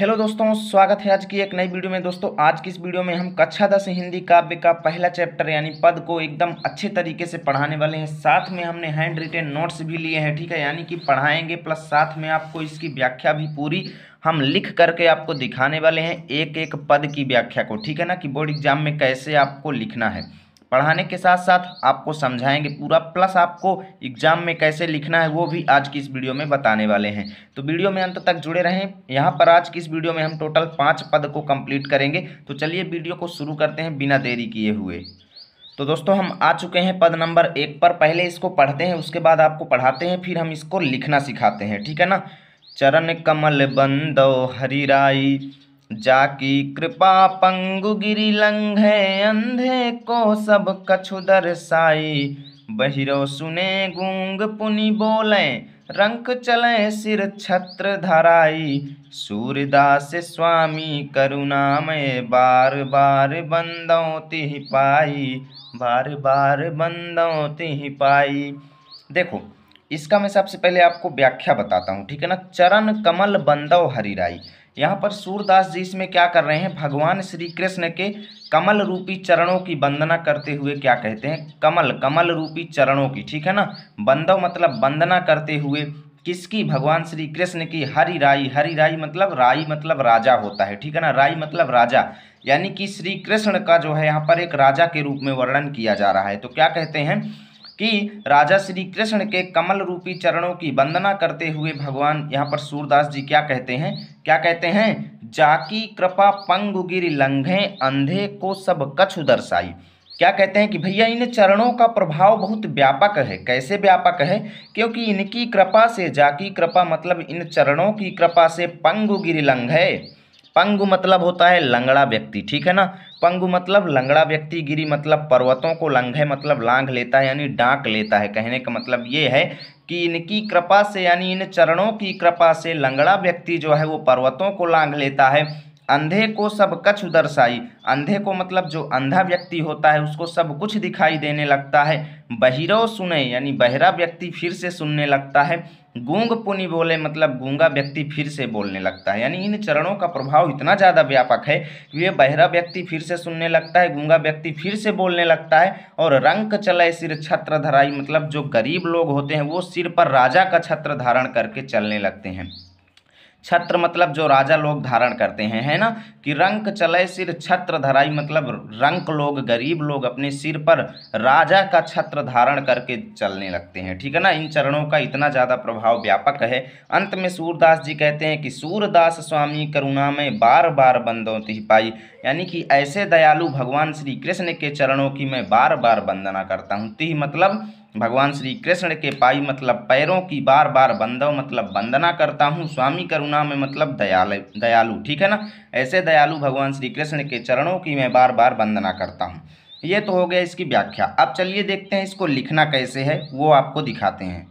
hello दोस्तों स्वागत है आज की एक नई वीडियो में दोस्तों आज की इस वीडियो में हम कक्षा दस हिंदी काव्य का पहला चैप्टर यानी पद को एकदम अच्छे तरीके से पढ़ाने वाले हैं साथ में हमने हैंड रिटेन नोट्स भी लिए हैं ठीक है यानी कि पढ़ाएंगे प्लस साथ में आपको इसकी व्याख्या भी पूरी हम लिख करके आपको दिखाने वाले हैं एक एक पद की व्याख्या को ठीक है ना कि बोर्ड एग्जाम में कैसे आपको लिखना है पढ़ाने के साथ साथ आपको समझाएंगे पूरा प्लस आपको एग्जाम में कैसे लिखना है वो भी आज की इस वीडियो में बताने वाले हैं तो वीडियो में अंत तक जुड़े रहें यहाँ पर आज की इस वीडियो में हम टोटल पाँच पद को कंप्लीट करेंगे तो चलिए वीडियो को शुरू करते हैं बिना देरी किए हुए तो दोस्तों हम आ चुके हैं पद नंबर एक पर पहले इसको पढ़ते हैं उसके बाद आपको पढ़ाते हैं फिर हम इसको लिखना सिखाते हैं ठीक है ना चरण कमल बंदो हरी राई जाकी कृपा पंगु गिरी लंघे अंधे को सब कछु दर्शाई बहिरो सुने गूंग पुनि बोले रंक चले सिर छत्र धराई सूर्यदास स्वामी करुणा में बार बार बंदों तिह पाई बार बार बंदों तिह पाई देखो इसका मैं सबसे पहले आपको व्याख्या बताता हूँ ठीक है ना चरण कमल बंदव हरिराई यहाँ पर सूरदास जी इसमें क्या कर रहे हैं भगवान श्री कृष्ण के कमल रूपी चरणों की वंदना करते हुए क्या कहते हैं कमल कमल रूपी चरणों की ठीक है ना बंदव मतलब वंदना करते हुए किसकी भगवान श्री कृष्ण की हरि राई हरि राई मतलब राई मतलब राजा होता है ठीक है ना राई मतलब राजा यानी कि श्री कृष्ण का जो है यहाँ पर एक राजा के रूप में वर्णन किया जा रहा है तो क्या कहते हैं कि राजा श्री कृष्ण के कमल रूपी चरणों की वंदना करते हुए भगवान यहाँ पर सूरदास जी क्या कहते हैं क्या कहते हैं जाकी कृपा गिर लंघे अंधे को सब कछु दर्शाई क्या कहते हैं कि भैया इन चरणों का प्रभाव बहुत व्यापक है कैसे व्यापक है क्योंकि इनकी कृपा से जाकी कृपा मतलब इन चरणों की कृपा से पंगु गिर है पंगु मतलब होता है लंगड़ा व्यक्ति ठीक है ना पंगु मतलब लंगड़ा व्यक्ति गिरी मतलब पर्वतों को लंघे मतलब लांग लेता है यानी डांक लेता है कहने का मतलब ये है कि इनकी कृपा से यानी इन चरणों की कृपा से लंगड़ा व्यक्ति जो है वो पर्वतों को लांग लेता है अंधे को सब कछ दर्शाई अंधे को मतलब जो अंधा व्यक्ति होता है उसको सब कुछ दिखाई देने लगता है बहिरव सुने यानी बहरा व्यक्ति फिर से सुनने लगता है गूंग पुनि बोले मतलब गूंगा व्यक्ति फिर से बोलने लगता है यानी इन चरणों का प्रभाव इतना ज़्यादा व्यापक है कि ये बहरा व्यक्ति फिर से सुनने लगता है गूंगा व्यक्ति फिर से बोलने लगता है और रंक चले सिर छत्र धराई मतलब जो गरीब लोग होते हैं वो सिर पर राजा का छत्र धारण करके चलने लगते हैं छत्र मतलब जो राजा लोग धारण करते हैं है ना कि रंक चले सिर छत्र धराई मतलब रंक लोग गरीब लोग अपने सिर पर राजा का छत्र धारण करके चलने लगते हैं ठीक है ना इन चरणों का इतना ज़्यादा प्रभाव व्यापक है अंत में सूरदास जी कहते हैं कि सूरदास स्वामी करुणा में बार बार बंदोती पाई यानी कि ऐसे दयालु भगवान श्री कृष्ण के चरणों की मैं बार बार वंदना करता हूँ तिह मतलब भगवान श्री कृष्ण के पाई मतलब पैरों की बार बार बंदव मतलब वंदना करता हूँ स्वामी करुणा में मतलब दयाल दयालु ठीक है ना ऐसे दयालु भगवान श्री कृष्ण के चरणों की मैं बार बार वंदना करता हूँ ये तो हो गया इसकी व्याख्या अब चलिए देखते हैं इसको लिखना कैसे है वो आपको दिखाते हैं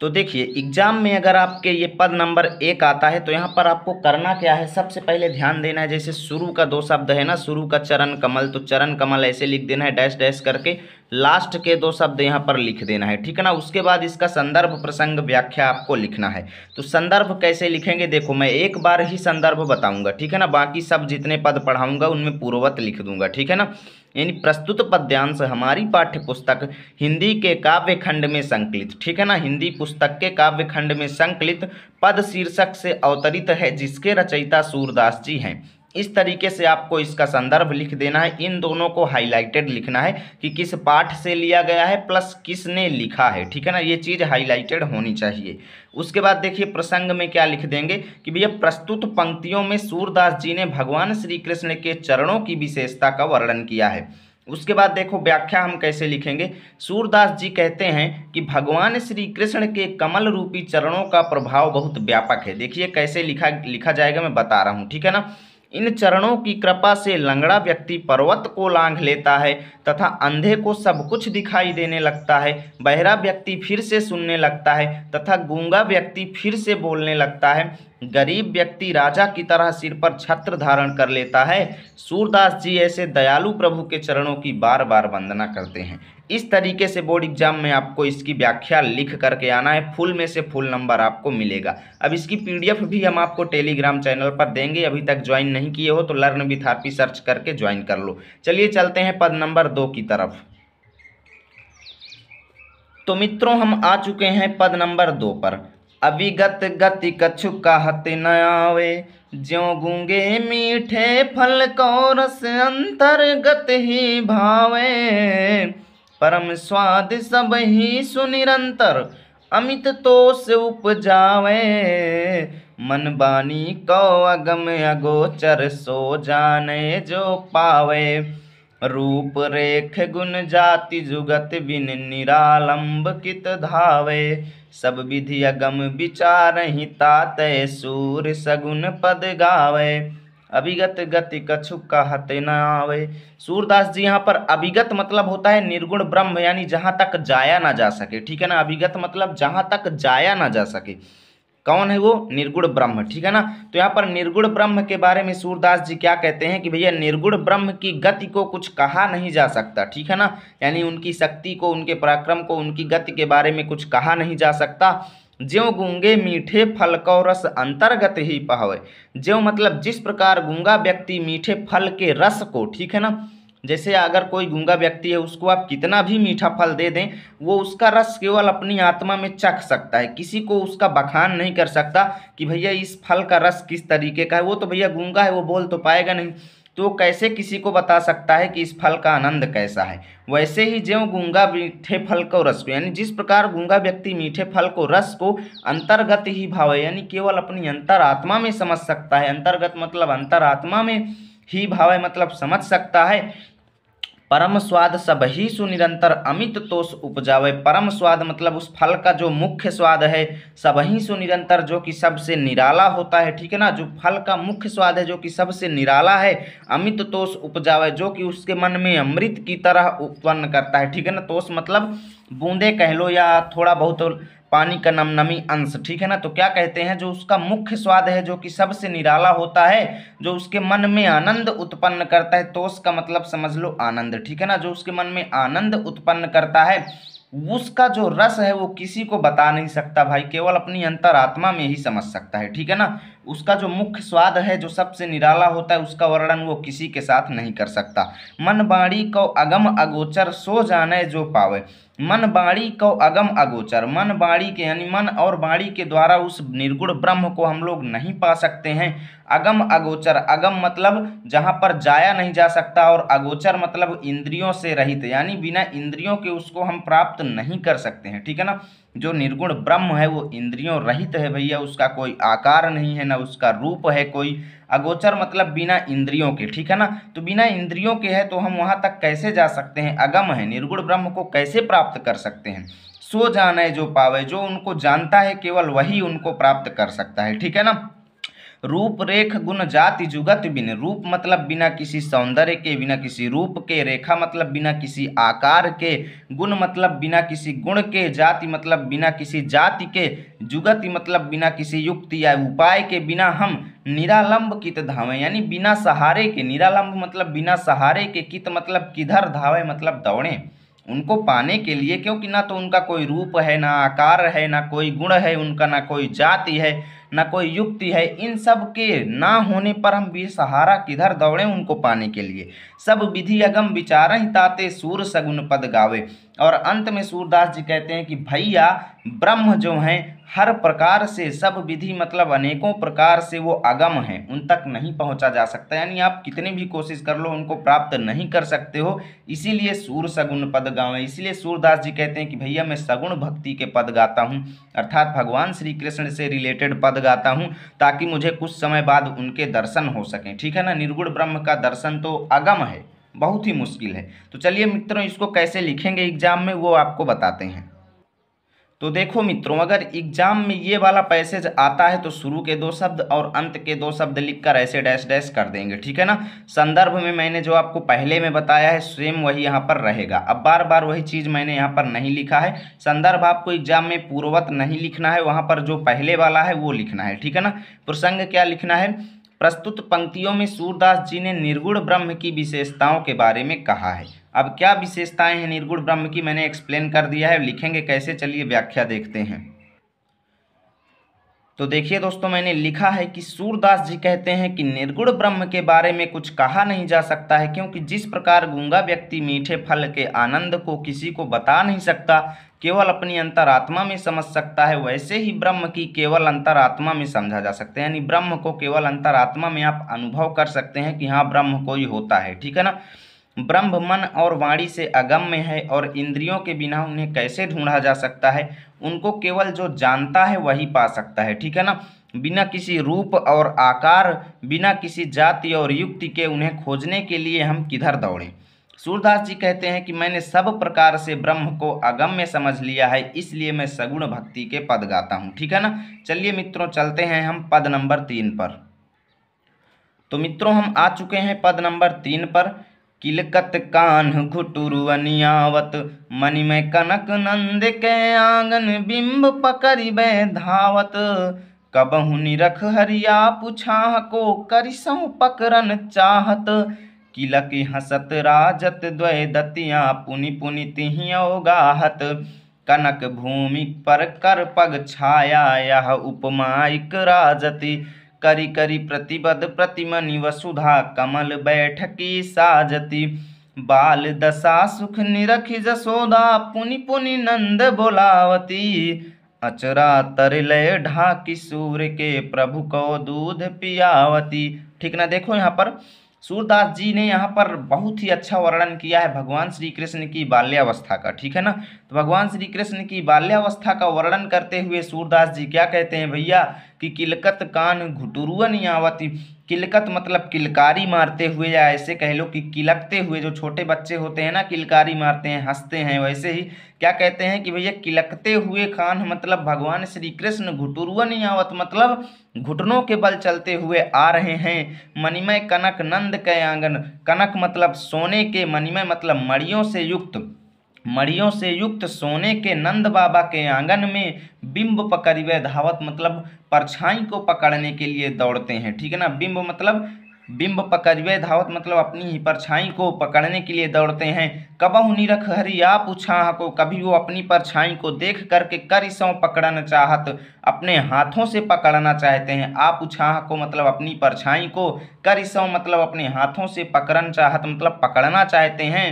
तो देखिए एग्जाम में अगर आपके ये पद नंबर एक आता है तो यहाँ पर आपको करना क्या है सबसे पहले ध्यान देना है जैसे शुरू का दो शब्द है ना शुरू का चरण कमल तो चरण कमल ऐसे लिख देना है डैश डैश करके लास्ट के दो शब्द यहाँ पर लिख देना है ठीक है ना उसके बाद इसका संदर्भ प्रसंग व्याख्या आपको लिखना है तो संदर्भ कैसे लिखेंगे देखो मैं एक बार ही संदर्भ बताऊंगा ठीक है ना बाकी सब जितने पद पढ़ाऊंगा उनमें पूर्ववत लिख दूंगा ठीक है ना यानी प्रस्तुत पद्यांश हमारी पाठ्य पुस्तक हिंदी के काव्य खंड में संकलित ठीक है ना हिंदी पुस्तक के काव्य खंड में संकलित पद शीर्षक से अवतरित है जिसके रचयिता सूरदास जी हैं इस तरीके से आपको इसका संदर्भ लिख देना है इन दोनों को हाईलाइटेड लिखना है कि किस पाठ से लिया गया है प्लस किसने लिखा है ठीक है ना ये चीज़ हाईलाइटेड होनी चाहिए उसके बाद देखिए प्रसंग में क्या लिख देंगे कि भैया प्रस्तुत पंक्तियों में सूरदास जी ने भगवान श्री कृष्ण के चरणों की विशेषता का वर्णन किया है उसके बाद देखो व्याख्या हम कैसे लिखेंगे सूरदास जी कहते हैं कि भगवान श्री कृष्ण के कमल रूपी चरणों का प्रभाव बहुत व्यापक है देखिए कैसे लिखा लिखा जाएगा मैं बता रहा हूँ ठीक है ना इन चरणों की कृपा से लंगड़ा व्यक्ति पर्वत को लांघ लेता है तथा अंधे को सब कुछ दिखाई देने लगता है बहरा व्यक्ति फिर से सुनने लगता है तथा गूंगा व्यक्ति फिर से बोलने लगता है गरीब व्यक्ति राजा की तरह सिर पर छत्र धारण कर लेता है सूरदास जी ऐसे दयालु प्रभु के चरणों की बार बार वंदना करते हैं इस तरीके से बोर्ड एग्जाम में आपको इसकी व्याख्या लिख करके आना है फुल में से फुल नंबर आपको मिलेगा अब इसकी पीडीएफ भी हम आपको टेलीग्राम चैनल पर देंगे अभी तक ज्वाइन नहीं किए हो तो लर्न विथार्पी सर्च करके ज्वाइन कर लो चलिए चलते हैं पद नंबर दो की तरफ तो मित्रों हम आ चुके हैं पद नंबर दो पर अभिगत गति कछु कहत न आवे ज्यो गूंगे मीठे फल कौरस अंतर्गत ही भावे परम स्वाद सब ही सुनिरंतर अमित तोष उपजावे मन बानी को अगम अगोचर सो जाने जो पावे रूप रेख गुण जाति जुगत बिन निरालंब कित धावे सब विधि अगम विचार ही तात सूर सगुन पद गावे अभिगत गति कछु कहते न आवे सूरदास जी यहाँ पर अभिगत मतलब होता है निर्गुण ब्रह्म यानी जहाँ तक जाया ना जा सके ठीक है ना अभिगत मतलब जहाँ तक जाया ना जा सके कौन है वो निर्गुण ब्रह्म ठीक है ना तो यहाँ पर निर्गुण ब्रह्म के बारे में सूरदास जी क्या कहते हैं कि भैया निर्गुण ब्रह्म की गति को कुछ कहा नहीं जा सकता ठीक है ना यानी उनकी शक्ति को उनके पराक्रम को उनकी गति के बारे में कुछ कहा नहीं जा सकता ज्यो गूंगे मीठे फल को रस अंतर्गत ही पहावे ज्यो मतलब जिस प्रकार गूंगा व्यक्ति मीठे फल के रस को ठीक है ना जैसे अगर कोई गूंगा व्यक्ति है उसको आप कितना भी मीठा फल दे दें वो उसका रस केवल अपनी आत्मा में चख सकता है किसी को उसका बखान नहीं कर सकता कि भैया इस फल का रस किस तरीके का है वो तो भैया गूंगा है वो बोल तो पाएगा नहीं तो कैसे किसी को बता सकता है कि इस फल का आनंद कैसा है वैसे ही ज्यों गूंगा मीठे फल को रस को यानी जिस प्रकार गूंगा व्यक्ति मीठे फल को रस को अंतर्गत ही भाव है यानी केवल अपनी अंतरात्मा में समझ सकता है अंतर्गत मतलब अंतरात्मा में ही भाव है मतलब समझ सकता है परम स्वाद सब ही सुनिरंतर अमित तोष उपजावे परम स्वाद मतलब उस फल का जो मुख्य स्वाद है सब ही सुनिरंतर जो कि सबसे निराला होता है ठीक है ना जो फल का मुख्य स्वाद है जो कि सबसे निराला है अमित तोष उपजावे जो कि उसके मन में अमृत की तरह उत्पन्न करता है ठीक है ना तोष मतलब बूंदे कह लो या थोड़ा बहुत पानी का नमनमी अंश ठीक है ना तो क्या कहते हैं जो उसका मुख्य स्वाद है जो कि सबसे निराला होता है जो उसके मन में आनंद उत्पन्न करता है तो का मतलब समझ लो आनंद ठीक है ना जो उसके मन में आनंद उत्पन्न करता है उसका जो रस है वो किसी को बता नहीं सकता भाई केवल अपनी अंतरात्मा में ही समझ सकता है ठीक है ना उसका जो मुख्य स्वाद है जो सबसे निराला होता है उसका वर्णन वो किसी के साथ नहीं कर सकता मन बाड़ी को अगम अगोचर सो जाने जो पावे मन बाड़ी को अगम अगोचर मन बाड़ी के यानी मन और बाड़ी के द्वारा उस निर्गुण ब्रह्म को हम लोग नहीं पा सकते हैं अगम अगोचर अगम मतलब जहाँ पर जाया नहीं जा सकता और अगोचर मतलब इंद्रियों से रहित यानी बिना इंद्रियों के उसको हम प्राप्त नहीं कर सकते हैं ठीक है ना जो निर्गुण ब्रह्म है वो इंद्रियों रहित है भैया उसका कोई आकार नहीं है ना उसका रूप है कोई अगोचर मतलब बिना इंद्रियों के ठीक है ना तो बिना इंद्रियों के है तो हम वहाँ तक कैसे जा सकते हैं अगम है निर्गुण ब्रह्म को कैसे प्राप्त कर सकते हैं सो है जो पावे जो उनको जानता है केवल वही उनको प्राप्त कर सकता है ठीक है ना रूप रेख गुण जाति जुगत बिन रूप मतलब बिना किसी सौंदर्य के बिना किसी रूप के रेखा मतलब बिना किसी आकार के गुण मतलब बिना किसी गुण के जाति मतलब बिना किसी जाति के जुगति मतलब बिना किसी युक्ति या उपाय के बिना हम निरालंब कित धावे यानी बिना सहारे के निरालंब मतलब बिना सहारे के कित मतलब किधर धावे मतलब दौड़ें उनको पाने के लिए क्योंकि ना तो उनका कोई रूप है ना आकार है ना कोई गुण है उनका ना कोई जाति है ना कोई युक्ति है इन सब के ना होने पर हम बेसहारा किधर दौड़ें उनको पाने के लिए सब विधि अगम विचार ही ताते सूर सगुन पद गावे और अंत में सूरदास जी कहते हैं कि भैया ब्रह्म जो हैं हर प्रकार से सब विधि मतलब अनेकों प्रकार से वो अगम हैं उन तक नहीं पहुंचा जा सकता यानी आप कितनी भी कोशिश कर लो उनको प्राप्त नहीं कर सकते हो इसीलिए सूर सगुण पद गावे इसीलिए सूरदास जी कहते हैं कि भैया मैं सगुण भक्ति के पद गाता हूँ अर्थात भगवान श्री कृष्ण से रिलेटेड पद गाता हूँ ताकि मुझे कुछ समय बाद उनके दर्शन हो सकें ठीक है ना निर्गुण ब्रह्म का दर्शन तो अगम है बहुत ही मुश्किल है तो चलिए मित्रों इसको कैसे लिखेंगे एग्ज़ाम में वो आपको बताते हैं तो देखो मित्रों अगर एग्जाम में ये वाला पैसेज आता है तो शुरू के दो शब्द और अंत के दो शब्द लिखकर ऐसे डैश डैश कर देंगे ठीक है ना संदर्भ में मैंने जो आपको पहले में बताया है सेम वही यहाँ पर रहेगा अब बार बार वही चीज़ मैंने यहाँ पर नहीं लिखा है संदर्भ आपको एग्जाम में पूर्ववत नहीं लिखना है वहाँ पर जो पहले वाला है वो लिखना है ठीक है ना प्रसंग क्या लिखना है प्रस्तुत पंक्तियों में सूरदास जी ने निर्गुण ब्रह्म की विशेषताओं के बारे में कहा है अब क्या विशेषताएं हैं निर्गुण ब्रह्म की मैंने एक्सप्लेन कर दिया है लिखेंगे कैसे चलिए व्याख्या देखते हैं तो देखिए दोस्तों मैंने लिखा है कि सूरदास जी कहते हैं कि निर्गुण ब्रह्म के बारे में कुछ कहा नहीं जा सकता है क्योंकि जिस प्रकार गूंगा व्यक्ति मीठे फल के आनंद को किसी को बता नहीं सकता केवल अपनी अंतरात्मा में समझ सकता है वैसे ही ब्रह्म की केवल अंतरात्मा में समझा जा सकता है यानी ब्रह्म को केवल अंतरात्मा में आप अनुभव कर सकते हैं कि हाँ ब्रह्म कोई होता है ठीक है ना ब्रह्म मन और वाणी से अगम्य है और इंद्रियों के बिना उन्हें कैसे ढूंढा जा सकता है उनको केवल जो जानता है वही पा सकता है ठीक है ना बिना किसी रूप और आकार बिना किसी जाति और युक्ति के उन्हें खोजने के लिए हम किधर दौड़ें सूरदास जी कहते हैं कि मैंने सब प्रकार से ब्रह्म को अगम्य समझ लिया है इसलिए मैं सगुण भक्ति के पद गाता हूँ ठीक है ना चलिए मित्रों चलते हैं हम पद नंबर तीन पर तो मित्रों हम आ चुके हैं पद नंबर तीन पर किलकत कान घुटुर अनियावत मणि में कनक नंद के आंगन बिंब पकड़ पकड़ी धावत कबहु निरख हरिया पुछा को करिसहु पकरन चाहत किलक हसत राजत द्वय दतिया पुनि पुनि तिहियो गाहत कनक भूमि पर कर पग छाया यह उपमाइक राजती करी करी प्रतिबद्ध प्रतिमनि वसुधा कमल बैठकी साजती बाल दशा सुख निरख जसोदा पुनि पुनि नंद बोलावती अचरा तरलय ढाकी सूर्य के प्रभु को दूध पियावती ठीक ना देखो यहाँ पर सूरदास जी ने यहाँ पर बहुत ही अच्छा वर्णन किया है भगवान श्री कृष्ण की बाल्यावस्था का ठीक है ना तो भगवान श्री कृष्ण की बाल्यावस्था का वर्णन करते हुए सूरदास जी क्या कहते हैं भैया कि किलकत कान घुटुरुअन यावती किलकत मतलब किलकारी मारते हुए या ऐसे कह लो कि किलकते हुए जो छोटे बच्चे होते हैं ना किलकारी मारते हैं हंसते हैं वैसे ही क्या कहते हैं कि भैया किलकते हुए खान मतलब भगवान श्री कृष्ण घुटुरुअन यावत मतलब घुटनों के बल चलते हुए आ रहे हैं मणिमय कनक नंद के आंगन कनक मतलब सोने के मणिमय मतलब मड़ियों से युक्त मड़ियों से युक्त सोने के नंद बाबा के आंगन में बिंब पकड़ वे धावत मतलब परछाई को पकड़ने के लिए दौड़ते हैं ठीक है ना बिंब मतलब बिंब पकड़ वे धावत मतलब अपनी ही परछाई को पकड़ने के लिए दौड़ते हैं कबहु निरख हरी आप उछाह को कभी वो अपनी परछाई को देख करके कर सौ पकड़ना चाहत अपने हाथों से पकड़ना चाहते हैं आप उछाह को मतलब अपनी परछाई को कर सौ मतलब अपने हाथों से पकड़ना चाहत मतलब पकड़ना चाहते हैं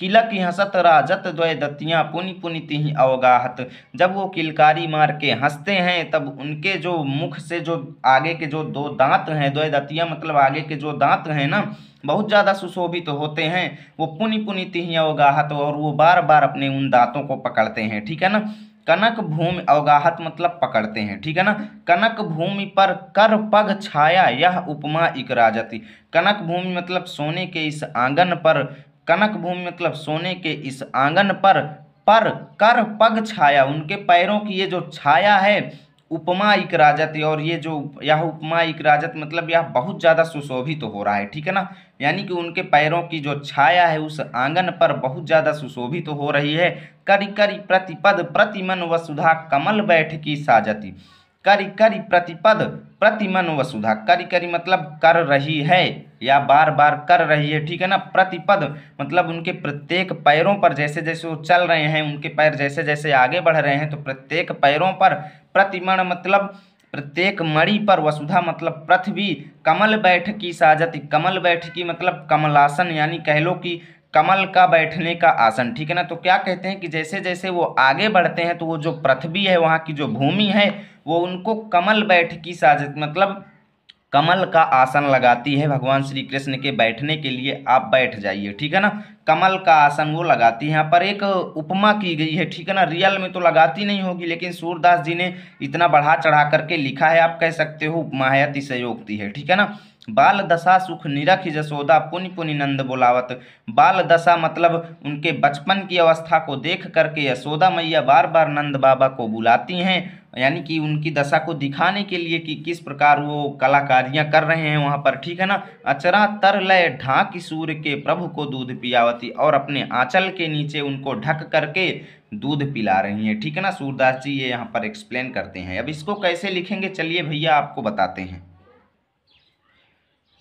किलक हंसत राजत द्वय दत्तियाँ पुनि पुनि तिहि अवगाहत जब वो किलकारी मार के हंसते हैं तब उनके जो मुख से जो आगे के जो दो दांत हैं द्वय दत्तियाँ मतलब आगे के जो दांत हैं ना बहुत ज़्यादा सुशोभित तो होते हैं वो पुनि पुनि तिहि अवगाहत और वो बार बार अपने उन दांतों को पकड़ते हैं ठीक है ना कनक भूमि अवगाहत मतलब पकड़ते हैं ठीक है ना कनक भूमि पर कर पग छाया यह उपमा इकराजती कनक भूमि मतलब सोने के इस आंगन पर कनक भूमि मतलब सोने के इस आंगन पर पर कर पग छाया उनके पैरों की ये जो छाया है उपमा इक राजत और ये जो यह उपमा इक राजत मतलब यह बहुत ज़्यादा सुशोभित तो हो रहा है ठीक है ना यानी कि उनके पैरों की जो छाया है उस आंगन पर बहुत ज़्यादा सुशोभित तो हो रही है करी करी प्रतिपद प्रतिमन वसुधा कमल बैठ की साजती करी करी प्रतिपद प्रतिमन वसुधा करी करी मतलब कर रही है या बार बार कर रही है ठीक है ना प्रतिपद मतलब उनके प्रत्येक पैरों पर जैसे जैसे वो चल रहे हैं उनके पैर जैसे जैसे आगे बढ़ रहे हैं तो प्रत्येक पैरों पर प्रतिमन मतलब प्रत्येक मणि पर वसुधा मतलब पृथ्वी कमल बैठ की साजति कमल बैठ की मतलब कमलासन यानी कह लो कि कमल का बैठने का आसन ठीक है ना तो क्या कहते हैं कि जैसे जैसे वो आगे बढ़ते हैं तो वो जो पृथ्वी है वहाँ की जो भूमि है वो उनको कमल बैठ की साजिश मतलब कमल का आसन लगाती है भगवान श्री कृष्ण के बैठने के लिए आप बैठ जाइए ठीक है ना कमल का आसन वो लगाती है यहाँ पर एक उपमा की गई है ठीक है ना रियल में तो लगाती नहीं होगी लेकिन सूरदास जी ने इतना बढ़ा चढ़ा करके लिखा है आप कह सकते हो उपमा है अतिशयोक्ति है ठीक है ना बाल दशा सुख निरख जसोदा पुण्य पुण्य नंद बोलावत बाल दशा मतलब उनके बचपन की अवस्था को देख करके यशोदा मैया बार बार नंद बाबा को बुलाती हैं यानी कि उनकी दशा को दिखाने के लिए कि किस प्रकार वो कलाकारियाँ कर रहे हैं वहाँ पर ठीक है ना अचरा तर लय ढाक सूर्य के प्रभु को दूध पियावती और अपने आंचल के नीचे उनको ढक करके दूध पिला रही हैं ठीक है ना सूरदास जी ये यहाँ पर एक्सप्लेन करते हैं अब इसको कैसे लिखेंगे चलिए भैया आपको बताते हैं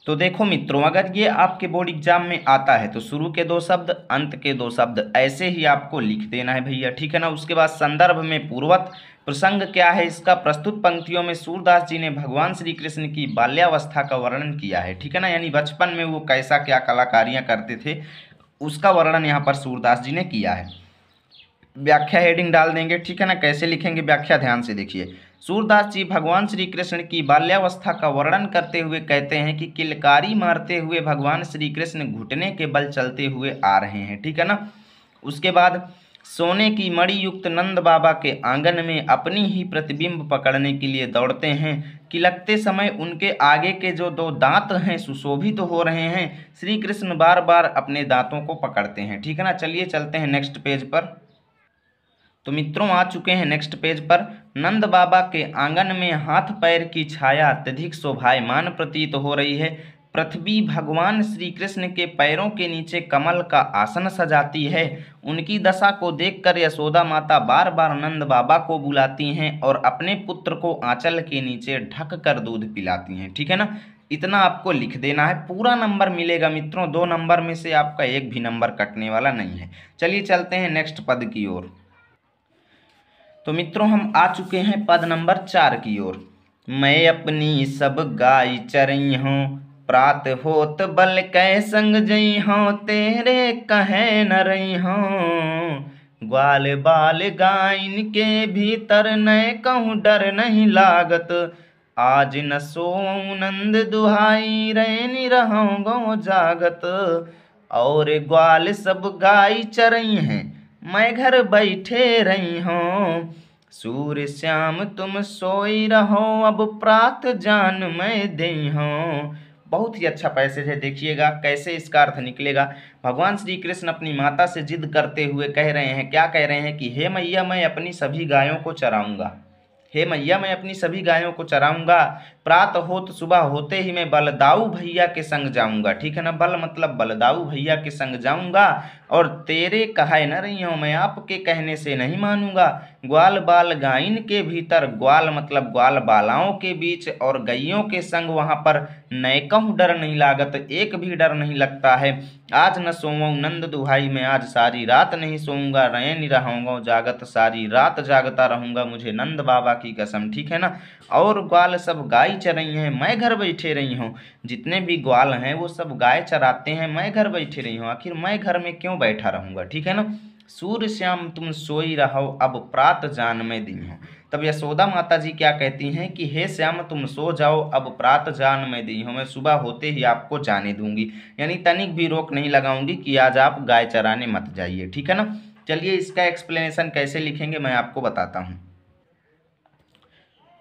तो देखो मित्रों अगर ये आपके बोर्ड एग्जाम में आता है तो शुरू के दो शब्द अंत के दो शब्द ऐसे ही आपको लिख देना है भैया ठीक है ना उसके बाद संदर्भ में पूर्वत प्रसंग क्या है इसका प्रस्तुत पंक्तियों में सूरदास जी ने भगवान श्री कृष्ण की बाल्यावस्था का वर्णन किया है ठीक है ना यानी बचपन में वो कैसा क्या कलाकारियाँ करते थे उसका वर्णन यहाँ पर सूरदास जी ने किया है व्याख्या हेडिंग डाल देंगे ठीक है ना कैसे लिखेंगे व्याख्या ध्यान से देखिए सूरदास जी भगवान श्री कृष्ण की बाल्यावस्था का वर्णन करते हुए कहते हैं कि किलकारी मारते हुए भगवान श्री कृष्ण घुटने के बल चलते हुए आ रहे हैं ठीक है ना उसके बाद सोने की मणि युक्त नंद बाबा के आंगन में अपनी ही प्रतिबिंब पकड़ने के लिए दौड़ते हैं किलकते समय उनके आगे के जो दो दांत हैं सुशोभित तो हो रहे हैं श्री कृष्ण बार बार अपने दांतों को पकड़ते हैं ठीक है ना चलिए चलते हैं नेक्स्ट पेज पर तो मित्रों आ चुके हैं नेक्स्ट पेज पर नंद बाबा के आंगन में हाथ पैर की छाया अत्यधिक शोभायमान प्रतीत हो रही है पृथ्वी भगवान श्री कृष्ण के पैरों के नीचे कमल का आसन सजाती है उनकी दशा को देखकर यशोदा माता बार बार नंद बाबा को बुलाती हैं और अपने पुत्र को आंचल के नीचे ढक कर दूध पिलाती हैं ठीक है ना इतना आपको लिख देना है पूरा नंबर मिलेगा मित्रों दो नंबर में से आपका एक भी नंबर कटने वाला नहीं है चलिए चलते हैं नेक्स्ट पद की ओर तो मित्रों हम आ चुके हैं पद नंबर चार की ओर मैं अपनी सब गाय चरई हूँ प्रात होत बल कै संग जई हूँ तेरे कहे न रही हूँ ग्वाल बाल गायन के भीतर न कहूँ डर नहीं लागत आज न सो नंद दुहाई रैनी रहो गो जागत और ग्वाल सब गाय चरई हैं मैं घर बैठे रही हूँ सूर्य श्याम तुम सोई रहो अब प्रात जान मैं दे हूँ बहुत ही अच्छा पैसेज है देखिएगा कैसे इसका अर्थ निकलेगा भगवान श्री कृष्ण अपनी माता से जिद करते हुए कह रहे हैं क्या कह रहे हैं कि हे मैया मैं अपनी सभी गायों को चराऊंगा हे मैया मैं अपनी सभी गायों को चराऊंगा प्रात हो तो सुबह होते ही मैं बलदाऊ भैया के संग जाऊंगा ठीक है ना बल मतलब बलदाऊ भैया के संग जाऊंगा और तेरे कहे न रही हूँ मैं आपके कहने से नहीं मानूंगा ग्वाल बाल गायन के भीतर ग्वाल मतलब ग्वाल बालाओं के बीच और गैयों के संग वहाँ पर नए डर नहीं लागत एक भी डर नहीं लगता है आज न सोऊँ नंद दुहाई मैं आज सारी रात नहीं सोऊंगा रैन ही रहूँगा जागत सारी रात जागता रहूँगा मुझे नंद बाबा की कसम ठीक है ना और ग्वाल सब गाय चरही हैं मैं घर बैठे रही हूँ जितने भी ग्वाल हैं वो सब गाय चराते हैं मैं घर बैठे रही हूँ आखिर मैं घर में क्यों बैठा रहूँगा ठीक है ना सूर्य श्याम तुम सोई रहो अब प्रात जान में दी हो तब यशोदा माता जी क्या कहती हैं कि हे श्याम तुम सो जाओ अब प्रात जान में दी हो मैं सुबह होते ही आपको जाने दूंगी यानी तनिक भी रोक नहीं लगाऊंगी कि आज आप गाय चराने मत जाइए ठीक है ना चलिए इसका एक्सप्लेनेशन कैसे लिखेंगे मैं आपको बताता हूँ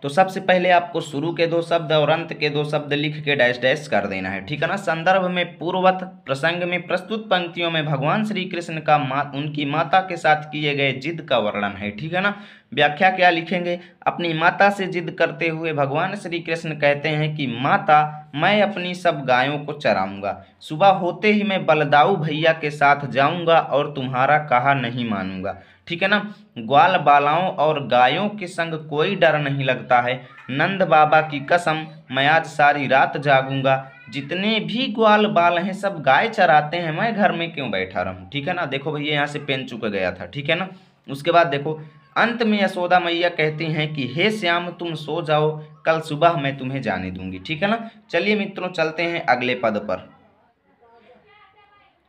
तो सबसे पहले आपको शुरू के दो शब्द और अंत के दो शब्द लिख के डैश डैश कर देना है ठीक है ना संदर्भ में पूर्वत प्रसंग में प्रस्तुत पंक्तियों में भगवान श्री कृष्ण का मा उनकी माता के साथ किए गए जिद का वर्णन है ठीक है ना व्याख्या क्या लिखेंगे अपनी माता से जिद करते हुए भगवान श्री कृष्ण कहते हैं कि माता मैं अपनी सब गायों को चराऊंगा सुबह होते ही मैं बलदाऊ भैया के साथ जाऊंगा और तुम्हारा कहा नहीं मानूंगा ठीक है ना ग्वाल बालाओं और गायों के संग कोई डर नहीं लगता है नंद बाबा की कसम मैं आज सारी रात जागूंगा जितने भी ग्वाल बाल हैं सब गाय चराते हैं मैं घर में क्यों बैठा रहूं ठीक है ना देखो भैया यहाँ से पेन चुक गया था ठीक है ना उसके बाद देखो अंत में यशोदा मैया कहती हैं कि हे श्याम तुम सो जाओ कल सुबह मैं तुम्हें जाने दूंगी ठीक है ना चलिए मित्रों चलते हैं अगले पद पर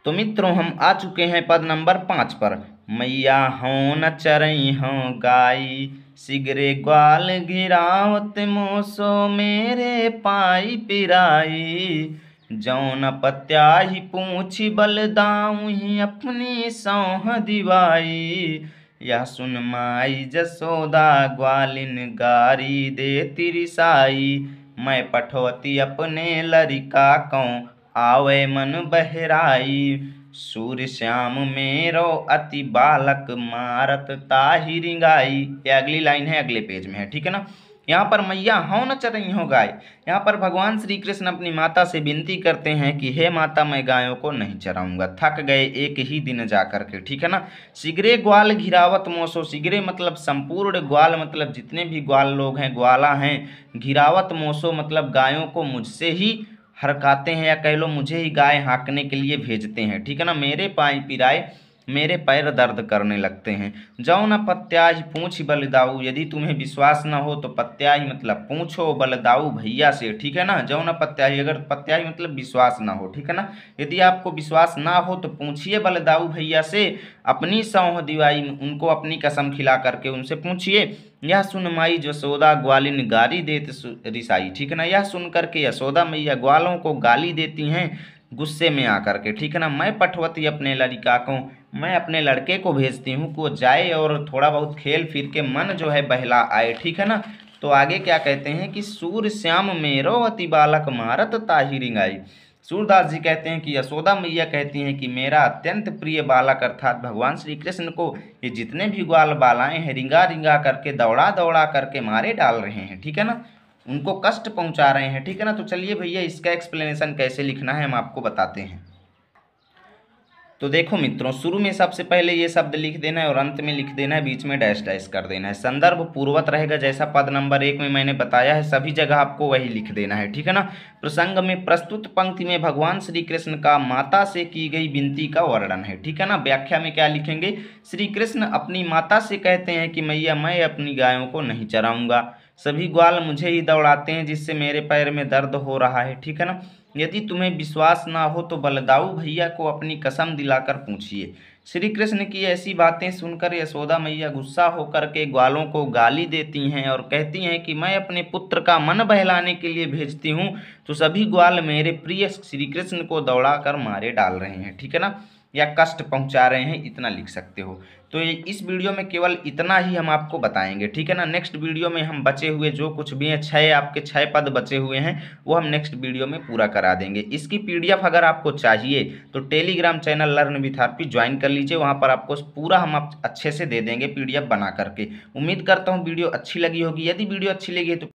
तो मित्रों हम आ चुके हैं पद नंबर पाँच पर मैया हों न चरई हों गाई सिगरे ग्वाल गिरावत मोसो मेरे पाई पिराई जौन पत्या ही बल दाऊ ही अपनी सौह दिवाई या सुन माई जसोदा ग्वालिन गारी दे तिरसाई मैं पठोती अपने लरिका कौं आवे मन बहराई सूर्य श्याम मेरो अति बालक मारत ताही रिंगाई ये अगली लाइन है अगले पेज में है ठीक है ना यहाँ पर मैया हो न चर हो गाय यहाँ पर भगवान श्री कृष्ण अपनी माता से विनती करते हैं कि हे माता मैं गायों को नहीं चराऊंगा थक गए एक ही दिन जा कर के ठीक है ना सिगरे ग्वाल घिरावत मोसो सिगरे मतलब संपूर्ण ग्वाल मतलब जितने भी ग्वाल लोग हैं ग्वाला हैं घिरावत मोसो मतलब गायों को मुझसे ही हरकाते हैं या कह लो मुझे ही गाय हाँकने के लिए भेजते हैं ठीक है ना मेरे पाई पिराए मेरे पैर दर्द करने लगते हैं जौ न पत्याज पूछ बलदाऊ यदि तुम्हें विश्वास न हो तो पत्याज मतलब पूछो बलदाऊ भैया से ठीक है ना जौ न पत्याज अगर पत्याज मतलब विश्वास ना हो ठीक है ना यदि आपको विश्वास ना हो तो पूछिए बलदाऊ भैया से अपनी सौह दिवाई उनको अपनी कसम खिला करके उनसे पूछिए यह सुन माई जसोदा ग्वालिन गाली देत रिसाई ठीक है ना यह सुन करके यशोदा मैया ग्वालों को गाली देती हैं गुस्से में आकर के ठीक है ना मैं पठवती अपने लड़का को मैं अपने लड़के को भेजती हूँ को जाए और थोड़ा बहुत खेल फिर के मन जो है बहला आए ठीक है ना तो आगे क्या कहते हैं कि सूर्य श्याम मेरो अति बालक मारत ताहिरिंग आई सूरदास जी कहते हैं कि यशोदा मैया कहती हैं कि मेरा अत्यंत प्रिय बालक अर्थात भगवान श्री कृष्ण को ये जितने भी ग्वाल बालाएँ हैं रिंगा रिंगा करके दौड़ा दौड़ा करके मारे डाल रहे हैं ठीक है ना उनको कष्ट पहुंचा रहे हैं ठीक है ना तो चलिए भैया इसका एक्सप्लेनेशन कैसे लिखना है हम आपको बताते हैं तो देखो मित्रों शुरू में सबसे पहले ये शब्द लिख देना है और अंत में लिख देना है बीच में डैश डैश कर देना है संदर्भ पूर्वत रहेगा जैसा पद नंबर एक में मैंने बताया है सभी जगह आपको वही लिख देना है ठीक है ना प्रसंग में प्रस्तुत पंक्ति में भगवान श्री कृष्ण का माता से की गई विनती का वर्णन है ठीक है ना व्याख्या में क्या लिखेंगे श्री कृष्ण अपनी माता से कहते हैं कि मैया मैं अपनी गायों को नहीं चराऊंगा सभी ग्वाल मुझे ही दौड़ाते हैं जिससे मेरे पैर में दर्द हो रहा है ठीक है ना यदि तुम्हें विश्वास ना हो तो बलदाऊ भैया को अपनी कसम दिलाकर पूछिए श्री कृष्ण की ऐसी बातें सुनकर यशोदा मैया गुस्सा होकर के ग्वालों को गाली देती हैं और कहती हैं कि मैं अपने पुत्र का मन बहलाने के लिए भेजती हूँ तो सभी ग्वाल मेरे प्रिय श्री कृष्ण को दौड़ा कर मारे डाल रहे हैं ठीक है ना या कष्ट पहुंचा रहे हैं इतना लिख सकते हो तो ये इस वीडियो में केवल इतना ही हम आपको बताएंगे ठीक है ना नेक्स्ट वीडियो में हम बचे हुए जो कुछ भी हैं छः आपके छः पद बचे हुए हैं वो हम नेक्स्ट वीडियो में पूरा करा देंगे इसकी पीडीएफ अगर आपको चाहिए तो Telegram channel learn with join कर लीजिए वहाँ पर आपको पूरा हम आप अच्छे से दे देंगे पी बना करके उम्मीद करता हूँ वीडियो अच्छी लगी होगी यदि वीडियो अच्छी लगी है तो